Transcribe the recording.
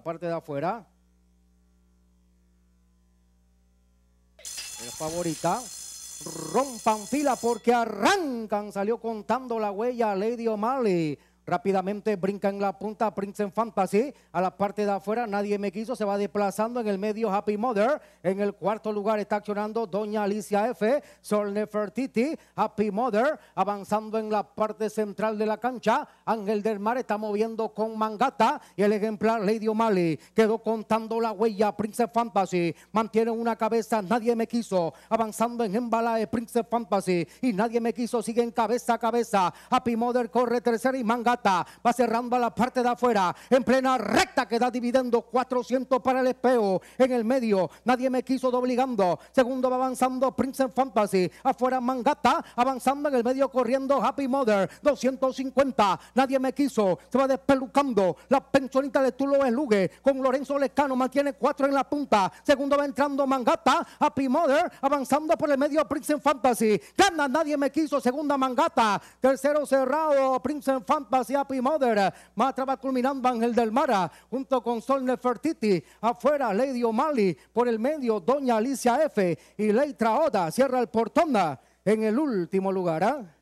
parte de afuera. favorita. Rompan fila porque arrancan. Salió contando la huella Lady O'Malley. Rápidamente brinca en la punta Prince Fantasy. A la parte de afuera nadie me quiso. Se va desplazando en el medio Happy Mother. En el cuarto lugar está accionando Doña Alicia F. Sol Nefertiti. Happy Mother. Avanzando en la parte central de la cancha. Ángel del Mar está moviendo con Mangata. Y el ejemplar Lady O'Malley quedó contando la huella. Prince Fantasy. Mantiene una cabeza. Nadie me quiso. Avanzando en embalaje Prince Fantasy. Y nadie me quiso. Sigue cabeza a cabeza. Happy Mother corre tercera y Mangata va cerrando a la parte de afuera, en plena recta queda da dividendo 400 para el espejo, en el medio, nadie me quiso dobligando, segundo va avanzando Prince and Fantasy, afuera Mangata, avanzando en el medio corriendo Happy Mother, 250, nadie me quiso, se va despelucando, la pensionita de Tulo Elugue, con Lorenzo Lescano, mantiene cuatro en la punta, segundo va entrando Mangata, Happy Mother, avanzando por el medio Prince and Fantasy, gana, nadie me quiso, segunda Mangata, tercero cerrado Prince and Fantasy, Happy Mother. Eh, más va culminando Ángel del Mara, eh, junto con Sol Nefertiti. Afuera, Lady O'Malley. Por el medio, Doña Alicia F. Y Ley Traoda cierra el portón eh, en el último lugar.